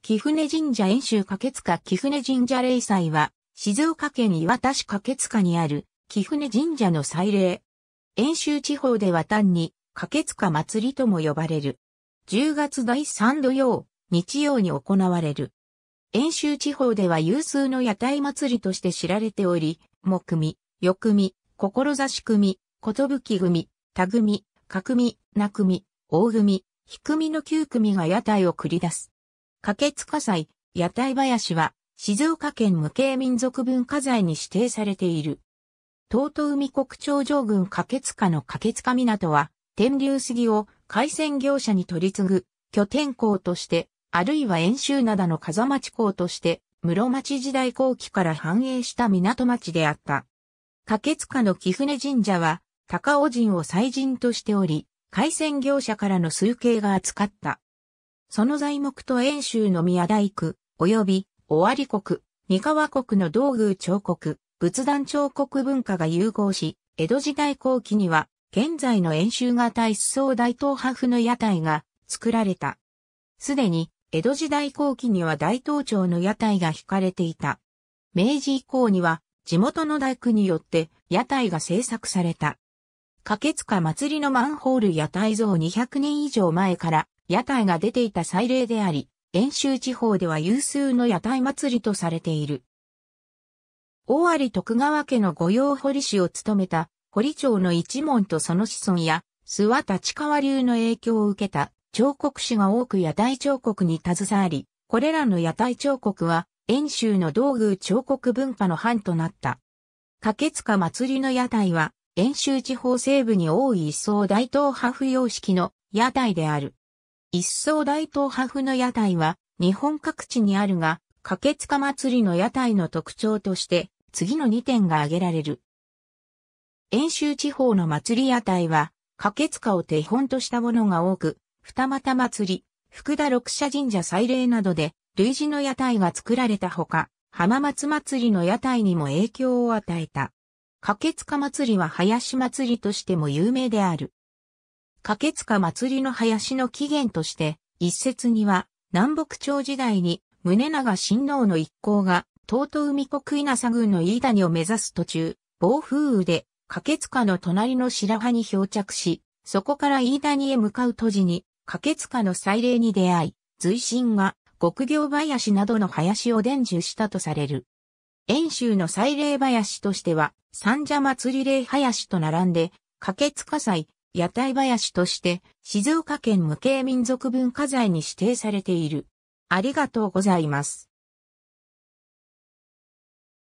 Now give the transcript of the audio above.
貴船神社演習かけつか貴船神社霊祭は、静岡県岩田市つかにある貴船神社の祭礼。演習地方では単にかけつか祭りとも呼ばれる。10月第3土曜、日曜に行われる。演習地方では有数の屋台祭りとして知られており、木組、よ組、志組、き組、田組、角組、な組、大組、低組の9組が屋台を繰り出す。掛津火災、屋台林は、静岡県無形民族文化財に指定されている。東都海国長城郡掛津家の掛津家港は、天竜杉を海鮮業者に取り継ぐ、拠点港として、あるいは遠州灘の風町港として、室町時代後期から繁栄した港町であった。掛津家の貴船神社は、高尾神を祭神としており、海鮮業者からの推計が扱った。その材木と遠州の宮大工、及び、尾張国、三河国の道具彫刻、仏壇彫刻文化が融合し、江戸時代後期には、現在の遠州型一層大東派府の屋台が作られた。すでに、江戸時代後期には大東町の屋台が引かれていた。明治以降には、地元の大工によって屋台が制作された。つか祭りのマンホール屋台像200年以上前から屋台が出ていた祭礼であり、遠州地方では有数の屋台祭りとされている。大有徳川家の御用堀氏を務めた堀町の一門とその子孫や諏訪立川流の影響を受けた彫刻師が多く屋台彫刻に携わり、これらの屋台彫刻は遠州の道具彫刻文化の範となった。掛塚祭りの屋台は遠州地方西部に多い一層大東派不様式の屋台である。一層大東派府の屋台は日本各地にあるが、かけつか祭りの屋台の特徴として次の2点が挙げられる。遠州地方の祭り屋台は、かけつかを手本としたものが多く、二股祭り、福田六社神社祭礼などで、類似の屋台が作られたほか、浜松祭りの屋台にも影響を与えた。かけつか祭りは林祭りとしても有名である。かけつか祭りの林の起源として、一説には、南北朝時代に、宗長親王の一行が、東都海国稲佐郡の飯谷を目指す途中、暴風雨で、かけつかの隣の白羽に漂着し、そこから飯谷へ向かう途時に、かけつかの祭礼に出会い、随身が、極行林などの林を伝授したとされる。遠州の祭礼林としては、三社祭礼林と並んで、かけつか祭、屋台林として静岡県無形民族文化財に指定されている。ありがとうございます。